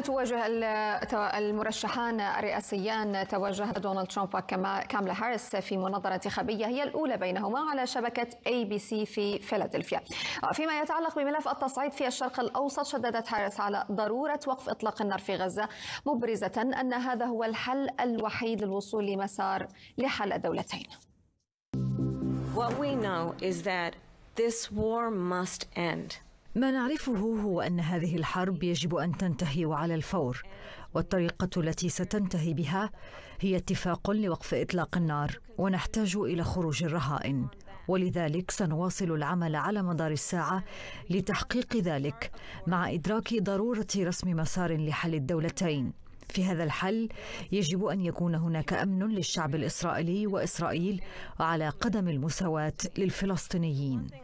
تواجه المرشحان الرئاسيان تواجه دونالد ترامب وكاملا هاريس في مناظرة انتخابية هي الأولى بينهما على شبكة أي بي سي في فيلادلفيا فيما يتعلق بملف التصعيد في الشرق الأوسط شددت هاريس على ضرورة وقف إطلاق النار في غزة مبرزة أن هذا هو الحل الوحيد للوصول لمسار لحل الدولتين What we know is that this war must end. ما نعرفه هو أن هذه الحرب يجب أن تنتهي وعلى الفور والطريقة التي ستنتهي بها هي اتفاق لوقف إطلاق النار ونحتاج إلى خروج الرهائن ولذلك سنواصل العمل على مدار الساعة لتحقيق ذلك مع إدراك ضرورة رسم مسار لحل الدولتين في هذا الحل يجب أن يكون هناك أمن للشعب الإسرائيلي وإسرائيل على قدم المساواة للفلسطينيين